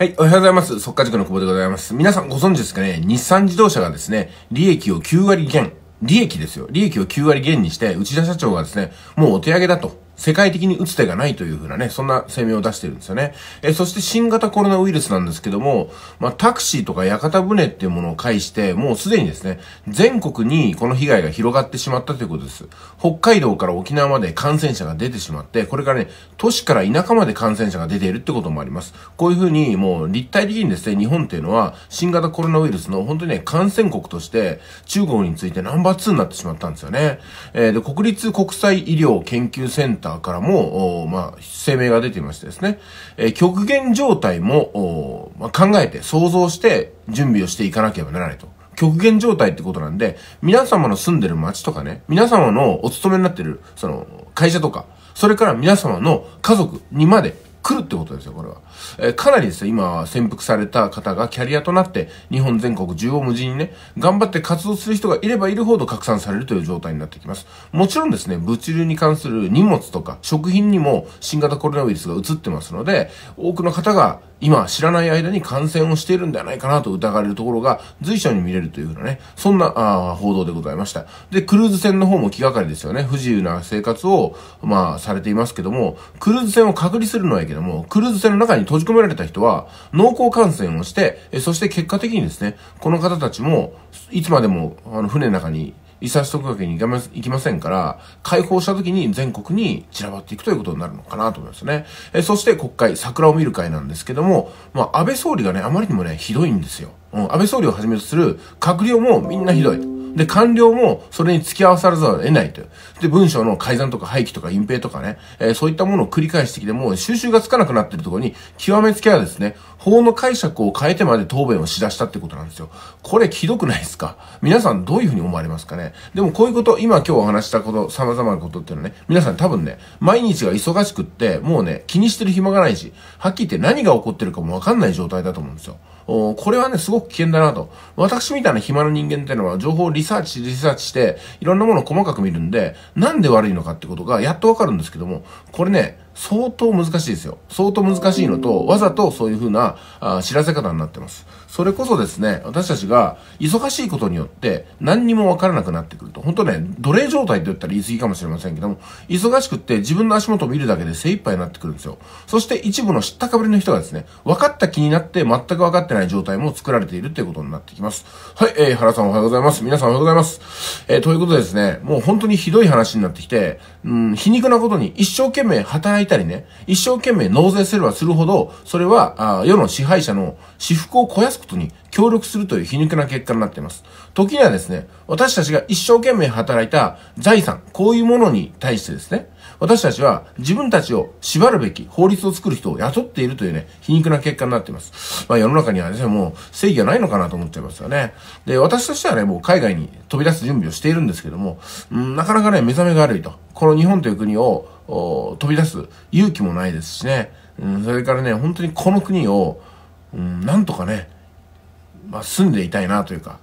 はい、おはようございます。速稼塾の久保でございます。皆さんご存知ですかね日産自動車がですね、利益を9割減。利益ですよ。利益を9割減にして、内田社長がですね、もうお手上げだと。世界的に打つ手がないというふうなね、そんな声明を出してるんですよね。えそして新型コロナウイルスなんですけども、まあ、タクシーとか屋形船っていうものを介して、もうすでにですね、全国にこの被害が広がってしまったということです。北海道から沖縄まで感染者が出てしまって、これからね、都市から田舎まで感染者が出ているってこともあります。こういうふうに、もう立体的にですね、日本っていうのは、新型コロナウイルスの本当にね、感染国として、中国についてナンバー2になってしまったんですよね。えー、で、国立国際医療研究センターターからも、まあ、声明が出ていましてですね、えー、極限状態も、まあ、考えて、想像して、準備をしていかなければならないと。極限状態ってことなんで、皆様の住んでる街とかね、皆様のお勤めになってる、その、会社とか、それから皆様の家族にまで来るってことですよ、これは。えー、かなりですね、今、潜伏された方がキャリアとなって、日本全国縦横無尽にね、頑張って活動する人がいればいるほど拡散されるという状態になってきます。もちろんですね、物流に関する荷物とか、食品にも新型コロナウイルスが移ってますので、多くの方が今知らない間に感染をしているんではないかなと疑われるところが随所に見れるというふうなね、そんなあ報道でございました。で、クルーズ船の方も気がかりですよね。不自由な生活を、まあ、されていますけども、クルーズ船を隔離するのはいいけども、クルーズ船の中に閉じ込められた人は、濃厚感染をして、そして結果的にですね、この方たちも、いつまでも、あの、船の中に、伊佐市徳川家にいきませんから、解放した時に全国に散らばっていくということになるのかなと思いますね。えそして国会、桜を見る会なんですけども、まあ、安倍総理がね、あまりにもね、ひどいんですよ。うん、安倍総理をはじめとする閣僚もみんなひどい。で、官僚もそれに付き合わさざるを得ないという。で、文章の改ざんとか廃棄とか隠蔽とかね、えー、そういったものを繰り返してきて、もう収集がつかなくなってるところに、極めつけはですね、法の解釈を変えてまで答弁をしだしたってことなんですよ。これ、ひどくないですか皆さんどういうふうに思われますかねでもこういうこと、今今日お話したこと、様々なことっていうのはね、皆さん多分ね、毎日が忙しくって、もうね、気にしてる暇がないし、はっきり言って何が起こってるかもわかんない状態だと思うんですよ。これはね、すごく危険だなと。私みたいな暇な人間ってのは、情報をリサーチ、リサーチして、いろんなものを細かく見るんで、なんで悪いのかってことが、やっとわかるんですけども、これね、相当難しいですよ。相当難しいのと、わざとそういうふうなあ知らせ方になってます。それこそですね、私たちが忙しいことによって何にもわからなくなってくると。本当ね、奴隷状態って言ったら言い過ぎかもしれませんけども、忙しくって自分の足元を見るだけで精一杯になってくるんですよ。そして一部の知ったかぶりの人がですね、分かった気になって全く分かってない状態も作られているっていうことになってきます。はい、えー、原さんおはようございます。皆さんおはようございます。えー、ということでですね、もう本当にひどい話になってきて、うん、皮肉なことに一生懸命働いてたりね、一生懸命納税すればするほど、それは、あ世の支配者の私腹を肥やすことに協力するという皮肉な結果になっています。時にはですね、私たちが一生懸命働いた財産、こういうものに対してですね、私たちは自分たちを縛るべき法律を作る人を雇っているというね、皮肉な結果になっています。まあ世の中にはですね、もう正義がないのかなと思っちゃいますよね。で、私としてはね、もう海外に飛び出す準備をしているんですけども、うん、なかなかね、目覚めが悪いと。この日本という国を飛び出す勇気もないですしね、うん、それからね、本当にこの国を、うん、なんとかね、まあ、住んでいたいなというか、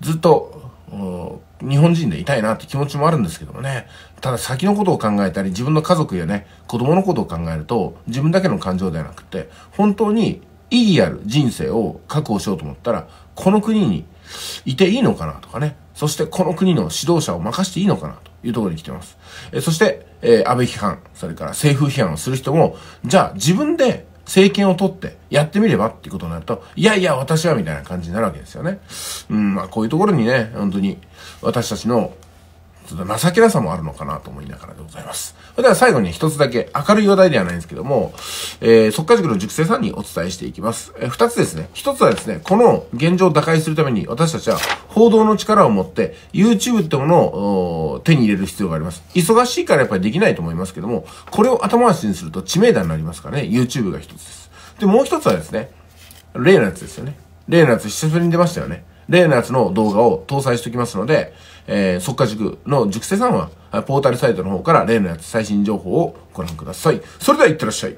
ずっと、日本人でいたいなって気持ちもあるんですけどもね。ただ先のことを考えたり、自分の家族やね、子供のことを考えると、自分だけの感情ではなくて、本当に意義ある人生を確保しようと思ったら、この国にいていいのかなとかね。そしてこの国の指導者を任していいのかなというところに来てます。えそして、えー、安倍批判、それから政府批判をする人も、じゃあ自分で政権を取ってやってみればっていうことになると、いやいや私はみたいな感じになるわけですよね。うん、まあこういうところにね、本当に私たちのちょっと情けなさもあるのかなと思いながらでございます。それでは最後に一つだけ明るい話題ではないんですけども、えー、即可塾の塾生さんにお伝えしていきます。えー、二つですね。一つはですね、この現状を打開するために私たちは報道の力を持って YouTube ってものを手に入れる必要があります。忙しいからやっぱりできないと思いますけども、これを後回しにすると知名度になりますからね、YouTube が一つです。で、もう一つはですね、例のやつですよね。例のやつ久しぶりに出ましたよね。例のやつの動画を搭載しておきますので、えー、速化塾の塾生さんは、ポータルサイトの方から例のやつ最新情報をご覧ください。それではいってらっしゃい。